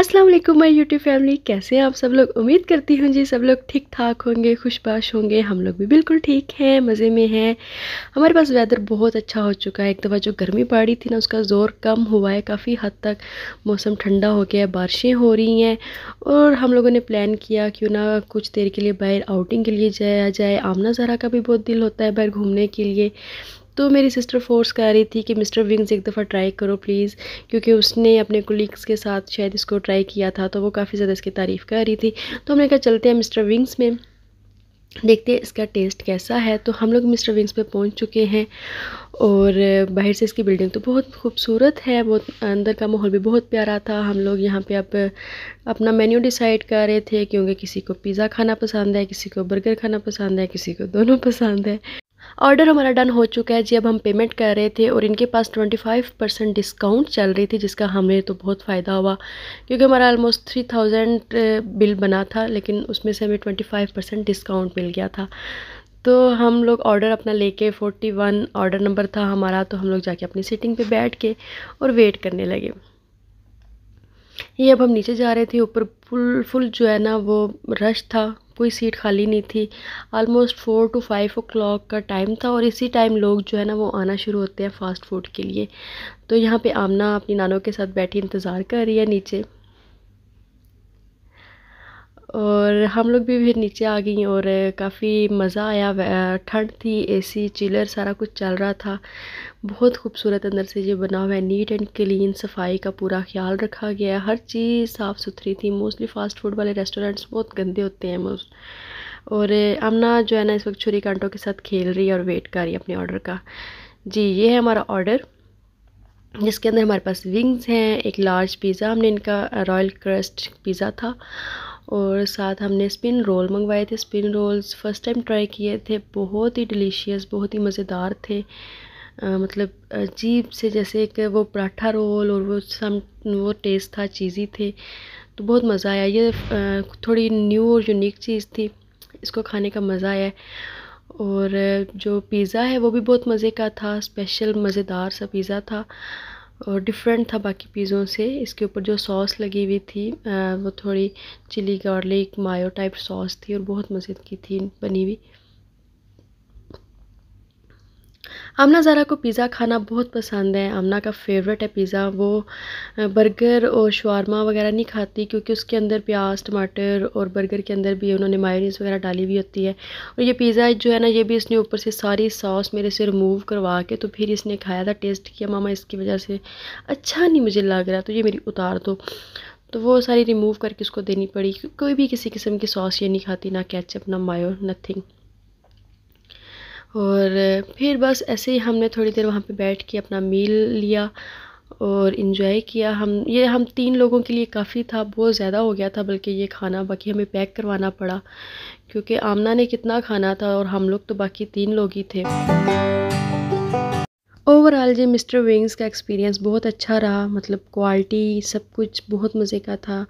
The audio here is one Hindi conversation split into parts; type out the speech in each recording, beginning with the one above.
अस्सलाम वालेकुम माय यूट्यूब फैमिली कैसे हैं आप सब लोग उम्मीद करती हूँ जी सब लोग ठीक ठाक होंगे खुशबाश होंगे हम लोग भी बिल्कुल ठीक हैं मज़े में हैं हमारे पास वेदर बहुत अच्छा हो चुका है एक दफ़ा जो गर्मी पड़ रही थी ना उसका ज़ोर कम हुआ है काफ़ी हद तक मौसम ठंडा हो गया है बारिशें हो रही हैं और हम लोगों ने प्लान किया क्यों ना कुछ देर के लिए बाहर आउटिंग के लिए जाया जाए आमना जरा का भी बहुत दिल होता है बाहर घूमने के लिए तो मेरी सिस्टर फोर्स कर रही थी कि मिस्टर विंग्स एक दफ़ा ट्राई करो प्लीज़ क्योंकि उसने अपने कोलीग्स के साथ शायद इसको ट्राई किया था तो वो काफ़ी ज़्यादा इसकी तारीफ़ कर रही थी तो हमने कहा चलते हैं मिस्टर विंग्स में देखते हैं इसका टेस्ट कैसा है तो हम लोग मिस्टर विंग्स पे पहुंच चुके हैं और बाहर से इसकी बिल्डिंग तो बहुत खूबसूरत है बहुत अंदर का माहौल भी बहुत प्यारा था हम लोग यहाँ पे अब अपना मेन्यू डिसाइड कर रहे थे क्योंकि किसी को पिज़्ज़ा खाना पसंद है किसी को बर्गर खाना पसंद है किसी को दोनों पसंद है ऑर्डर हमारा डन हो चुका है जी अब हम पेमेंट कर रहे थे और इनके पास 25 परसेंट डिस्काउंट चल रही थी जिसका हमें तो बहुत फ़ायदा हुआ क्योंकि हमारा ऑलमोस्ट थ्री थाउजेंड बिल बना था लेकिन उसमें से हमें 25 परसेंट डिस्काउंट मिल गया था तो हम लोग ऑर्डर अपना लेके 41 ऑर्डर नंबर था हमारा तो हम लोग जाके अपनी सीटिंग पर बैठ के और वेट करने लगे ये अब हम नीचे जा रहे थे ऊपर फुल फुल जो है ना वो रश था कोई सीट खाली नहीं थी आलमोस्ट फ़ोर टू फाइव ओ का टाइम था और इसी टाइम लोग जो है ना वो आना शुरू होते हैं फ़ास्ट फूड के लिए तो यहाँ पे आमना अपनी नानों के साथ बैठी इंतज़ार कर रही है नीचे और हम लोग भी फिर नीचे आ गई और काफ़ी मज़ा आया ठंड थी एसी चिलर सारा कुछ चल रहा था बहुत खूबसूरत अंदर से ये बना हुआ है नीट एंड क्लीन सफाई का पूरा ख्याल रखा गया हर चीज़ साफ़ सुथरी थी मोस्टली फ़ास्ट फूड वाले रेस्टोरेंट्स बहुत गंदे होते हैं मोस्ट और अमना जो है ना इस वक्त छुरी कांटों के साथ खेल रही है और वेट कर रही है अपने ऑर्डर का जी ये है हमारा ऑर्डर जिसके अंदर हमारे पास विंग्स हैं एक लार्ज पिज़्ज़ा हमने इनका रॉयल क्रस्ट पिज़्ज़ा था और साथ हमने स्पिन रोल मंगवाए थे spring rolls first time try किए थे बहुत ही डिलीशियस बहुत ही मज़ेदार थे आ, मतलब अजीब से जैसे एक वो पराठा रोल और वो सम वो टेस्ट था चीज़ी थे तो बहुत मज़ा आया ये आ, थोड़ी न्यू और यूनिक चीज़ थी इसको खाने का मज़ा आया और जो पिज़्ज़ा है वो भी बहुत मज़े का था स्पेशल मज़ेदार सा पिज़्ज़ा था और डिफरेंट था बाकी पिज़्ज़ों से इसके ऊपर जो सॉस लगी हुई थी वो थोड़ी chilli garlic mayo type sauce थी और बहुत मज़े की थी बनी हुई आमना ज़ारा को पिज़्ज़ा खाना बहुत पसंद है आमना का फेवरेट है पिज़्ज़ा वो बर्गर और शवरमा वगैरह नहीं खाती क्योंकि उसके अंदर प्याज टमाटर और बर्गर के अंदर भी उन्होंने मायोनीज़ वगैरह डाली हुई होती है और ये पिज़्ज़ा जो है ना ये भी इसने ऊपर से सारी सॉस मेरे से रिमूव करवा के तो फिर इसने खाया था टेस्ट किया मामा इसकी वजह से अच्छा नहीं मुझे लग रहा तो ये मेरी उतार दो तो वो सारी रिमूव करके उसको देनी पड़ी कोई भी किसी किस्म की सॉस ये नहीं खाती ना कैचअप ना मायो नथिंग और फिर बस ऐसे ही हमने थोड़ी देर वहाँ पे बैठ के अपना मील लिया और इन्जॉय किया हम ये हम तीन लोगों के लिए काफ़ी था बहुत ज़्यादा हो गया था बल्कि ये खाना बाकी हमें पैक करवाना पड़ा क्योंकि आमना ने कितना खाना था और हम लोग तो बाकी तीन लोग ही थे ओवरऑल जी मिस्टर विंग्स का एक्सपीरियंस बहुत अच्छा रहा मतलब क्वालिटी सब कुछ बहुत मज़े का था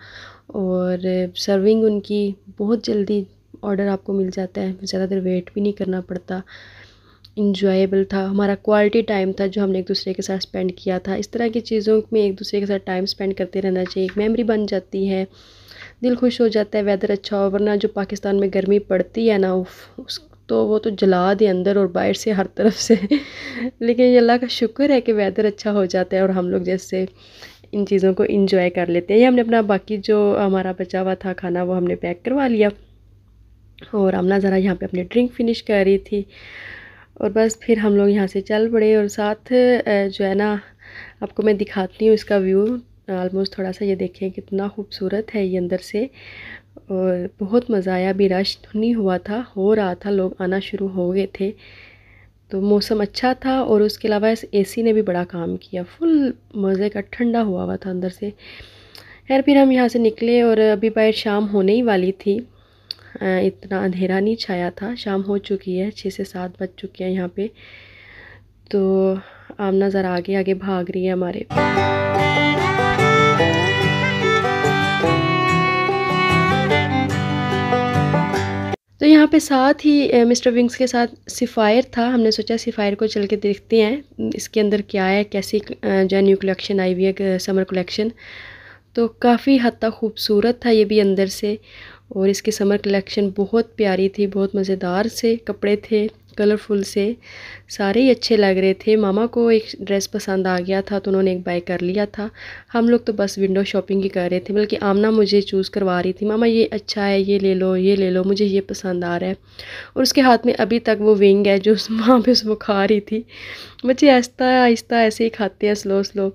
और सर्विंग उनकी बहुत जल्दी ऑर्डर आपको मिल जाता है ज़्यादा देर वेट भी नहीं करना पड़ता इंजॉयबल था हमारा क्वालिटी टाइम था जो हमने एक दूसरे के साथ स्पेंड किया था इस तरह की चीज़ों में एक दूसरे के साथ टाइम स्पेंड करते रहना चाहिए एक मेमरी बन जाती है दिल खुश हो जाता है वेदर अच्छा हो वरना जो पाकिस्तान में गर्मी पड़ती है ना उस तो वो तो जला दे अंदर और बाहर से हर तरफ से लेकिन ये अल्लाह का शुक्र है कि वेदर अच्छा हो जाता है और हम लोग जैसे इन चीज़ों को इंजॉय कर लेते हैं ये हमने अपना बाकी जो हमारा बचा हुआ था खाना वो हमने पैक करवा लिया और तो अमना ज़रा यहाँ पे अपनी ड्रिंक फिनिश कर रही थी और बस फिर हम लोग यहाँ से चल पड़े और साथ जो है ना आपको मैं दिखाती हूँ इसका व्यू आलमोस्ट थोड़ा सा ये देखें कितना खूबसूरत है ये अंदर से और बहुत मज़ा आया अभी रश नहीं हुआ था हो रहा था लोग आना शुरू हो गए थे तो मौसम अच्छा था और उसके अलावा इस एसी ने भी बड़ा काम किया फुल मज़े का ठंडा हुआ हुआ था अंदर से खैर फिर हम यहाँ से निकले और अभी बाहर शाम होने ही वाली थी इतना अंधेरा नहीं छाया था शाम हो चुकी है छः से सात बज चुके हैं यहाँ पे तो आमना ज़रा आगे आगे भाग रही है हमारे तो यहाँ पे साथ ही मिस्टर विंग्स के साथ सिफायर था हमने सोचा सिफायर को चल के देखते हैं इसके अंदर क्या है कैसी जो न्यू कलेक्शन आई हुई है समर कलेक्शन तो काफ़ी हद तक खूबसूरत था ये भी अंदर से और इसकी समर कलेक्शन बहुत प्यारी थी बहुत मज़ेदार से कपड़े थे कलरफुल से सारे ही अच्छे लग रहे थे मामा को एक ड्रेस पसंद आ गया था तो उन्होंने एक बाय कर लिया था हम लोग तो बस विंडो शॉपिंग ही कर रहे थे बल्कि आमना मुझे चूज़ करवा रही थी मामा ये अच्छा है ये ले लो ये ले लो मुझे ये पसंद आ रहा है और उसके हाथ में अभी तक वो विंग है जो उस माँ पर उसको खा रही थी बच्चे आहिस्ता आहिस्ता ऐसे ही खाते हैं स्लो स्लो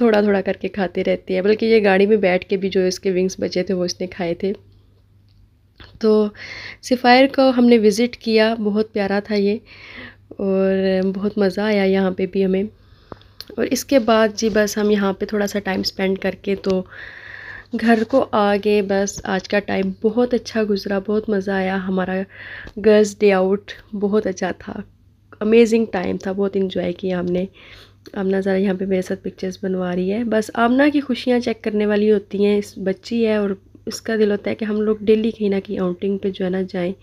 थोड़ा थोड़ा करके खाते रहते हैं बल्कि ये गाड़ी में बैठ के भी जो इसके विंग्स बचे थे वो इसने खाए थे तो सिफ़ायर को हमने विज़िट किया बहुत प्यारा था ये और बहुत मज़ा आया यहाँ पे भी हमें और इसके बाद जी बस हम यहाँ पे थोड़ा सा टाइम स्पेंड करके तो घर को आ गए बस आज का टाइम बहुत अच्छा गुजरा बहुत मज़ा आया हमारा गर्ल्स डे आउट बहुत अच्छा था अमेजिंग टाइम था बहुत इन्जॉय किया हमने आमना ज़रा यहाँ पे मेरे साथ पिक्चर्स बनवा रही है बस आमना की खुशियाँ चेक करने वाली होती हैं इस बच्ची है और उसका दिल होता है कि हम लोग डेली कहीं ना कहीं आउटिंग पे जो है ना जाएँ